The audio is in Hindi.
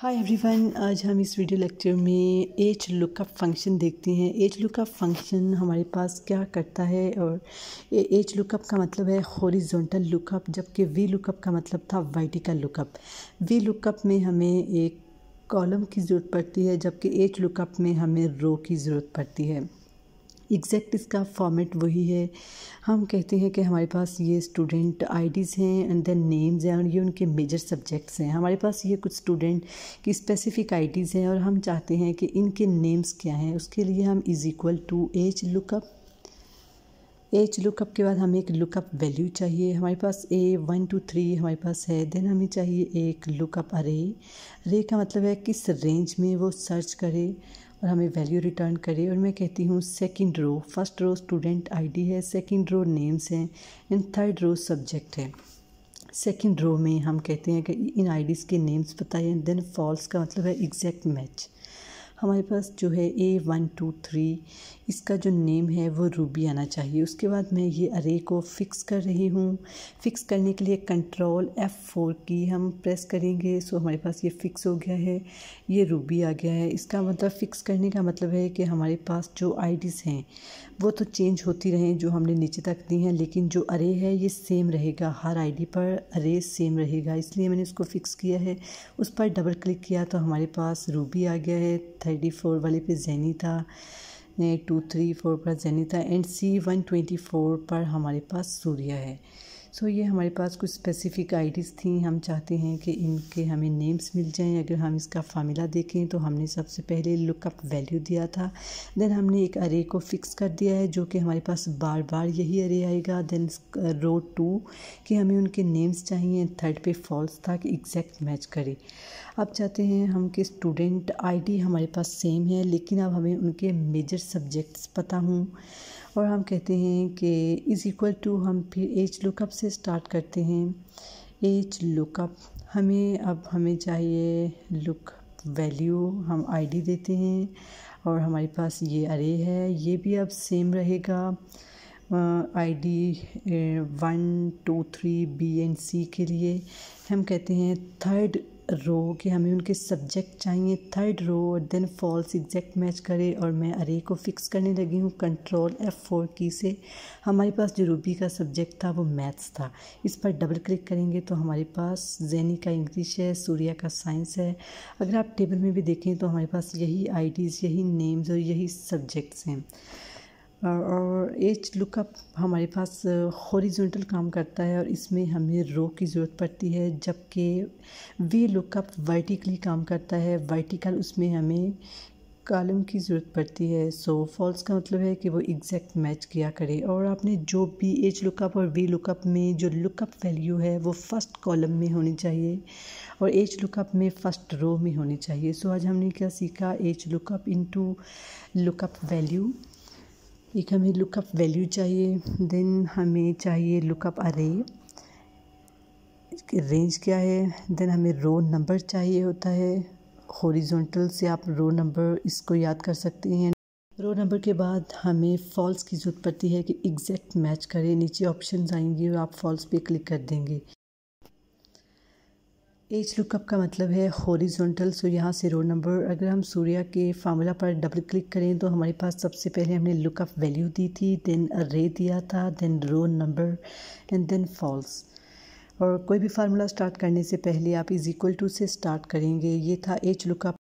हाय एवरीवन आज हम इस वीडियो लेक्चर में एज लुकअप फंक्शन देखते हैं एज लुकअप फंक्शन हमारे पास क्या करता है और एज लुकअप का मतलब है हॉरिजॉन्टल लुकअप जबकि वी लुकअप का मतलब था वर्टिकल लुकअप वी लुकअप में हमें एक कॉलम की ज़रूरत पड़ती है जबकि एज लुकअप में हमें रो की ज़रूरत पड़ती है एग्जैक्ट इसका फॉर्मेट वही है हम कहते हैं कि हमारे पास ये स्टूडेंट आईडीज़ हैं एंड देन नेम्स हैं और ये उनके मेजर सब्जेक्ट्स हैं हमारे पास ये कुछ स्टूडेंट की स्पेसिफिक आईडीज़ हैं और हम चाहते हैं कि इनके नेम्स क्या हैं उसके लिए हम is equal to H lookup H lookup के बाद हमें एक लुकअप वैल्यू चाहिए हमारे पास ए वन टू थ्री हमारे पास है देन हमें चाहिए एक लुकअप अरे रे का मतलब है किस रेंज में वो सर्च करे और हमें वैल्यू रिटर्न करे और मैं कहती हूँ second row first row student ID है सेकंड रो नेम्स हैं एंड थर्ड रो सब्जेक्ट है सेकंड रो में हम कहते हैं कि इन आईडीज़ के नेम्स बताएं देन फॉल्स का मतलब है एग्जैक्ट मैच हमारे पास जो है ए वन टू थ्री इसका जो नेम है वो रूबी आना चाहिए उसके बाद मैं ये अरे को फिक्स कर रही हूँ फिक्स करने के लिए कंट्रोल एफ़ फोर की हम प्रेस करेंगे सो हमारे पास ये फ़िक्स हो गया है ये रूबी आ गया है इसका मतलब फ़िक्स करने का मतलब है कि हमारे पास जो आईडीज़ हैं वो तो चेंज होती रहें जो हमने नीचे तक दी हैं लेकिन जो अरे है ये सेम रहेगा हर आई पर अरे सेम रहेगा इसलिए मैंने इसको फ़िक्स किया है उस पर डबल क्लिक किया तो हमारे पास रूबी आ गया है थर्टी फोर वाले पे जैनिता टू थ्री फोर पर था and C one twenty four पर हमारे पास सूर्या है सो ये हमारे पास कुछ स्पेसिफिक आईडीज़ थी हम चाहते हैं कि इनके हमें नेम्स मिल जाएं अगर हम इसका फार्मूला देखें तो हमने सबसे पहले लुकअप वैल्यू दिया था देन हमने एक अरे को फिक्स कर दिया है जो कि हमारे पास बार बार यही अरे आएगा देन रो टू कि हमें उनके नेम्स चाहिए थर्ड पे फॉल्स था कि एग्जैक्ट मैच करे अब चाहते हैं हम कि स्टूडेंट आईडी हमारे पास सेम है लेकिन अब हमें उनके मेजर सब्जेक्ट्स पता हूँ और हम कहते हैं कि इज़ इक्वल टू हम फिर एज लुकअप से स्टार्ट करते हैं एज लुकअप हमें अब हमें चाहिए लुक वैल्यू हम आईडी देते हैं और हमारे पास ये अरे है ये भी अब सेम रहेगा ID one two three B and C के लिए हम कहते हैं थर्ड रो कि हमें उनके सब्जेक्ट चाहिए थर्ड रो और देन फॉल्स एग्जैक्ट मैच करे और मैं अरे को फिक्स करने लगी हूँ कंट्रोल एफ फोर की से हमारे पास जो रूबी का सब्जेक्ट था वो मैथ्स था इस पर डबल क्लिक करेंगे तो हमारे पास जैनी का इंग्लिश है सूर्या का साइंस है अगर आप टेबल में भी देखें तो हमारे पास यही आईडीज़ यही नेम्स और यही सब्जेक्ट्स हैं और एज लुकअप हमारे पास हॉरिजॉन्टल काम करता है और इसमें हमें रो की ज़रूरत पड़ती है जबकि वी लुकअप वर्टिकली काम करता है वर्टिकल उसमें हमें कॉलम की ज़रूरत पड़ती है सो so, फॉल्स का मतलब है कि वो एग्जैक्ट मैच किया करे और आपने जो भी एज लुकअप और वी लुकअप में जो लुकअप वैल्यू है वो फर्स्ट कॉलम में होनी चाहिए और एज लुकअप में फर्स्ट रो में होनी चाहिए सो so, आज हमने क्या सीखा H lookup into lookup value एक हमें लुकअप वैल्यू चाहिए देन हमें चाहिए लुकअप अरे रेंज क्या है देन हमें रो नंबर चाहिए होता है हॉरिजॉन्टल से आप रो नंबर इसको याद कर सकते हैं रो नंबर के बाद हमें फॉल्स की ज़रूरत पड़ती है कि एग्जैक्ट मैच करें नीचे ऑप्शन आएंगे और आप फॉल्स पे क्लिक कर देंगे एज लुकअप का मतलब है हॉरिजॉन्टल सो यहाँ से रोल नंबर अगर हम सूर्या के फार्मूला पर डबल क्लिक करें तो हमारे पास सबसे पहले हमने लुकअप वैल्यू दी थी देन रे दिया था then row number and then false और कोई भी फार्मूला स्टार्ट करने से पहले आप इज़ इक्वल टू से स्टार्ट करेंगे ये था एच लुकअप